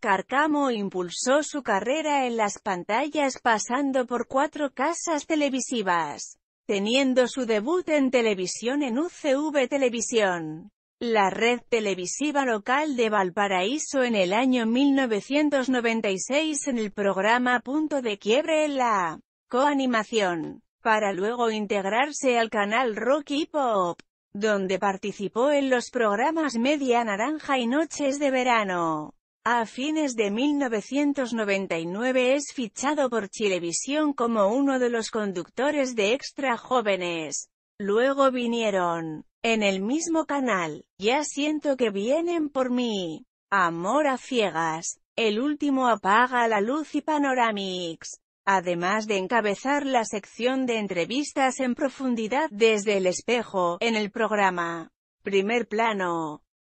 Carcamo impulsó su carrera en las pantallas pasando por cuatro casas televisivas, teniendo su debut en televisión en UCV Televisión, la red televisiva local de Valparaíso en el año 1996 en el programa Punto de Quiebre en la coanimación, para luego integrarse al canal Rock Pop, donde participó en los programas Media Naranja y Noches de Verano. A fines de 1999 es fichado por Chilevisión como uno de los conductores de Extra Jóvenes. Luego vinieron, en el mismo canal, Ya siento que vienen por mí, Amor a ciegas, el último apaga la luz y Panoramix. Además de encabezar la sección de entrevistas en profundidad desde el espejo, en el programa Primer Plano,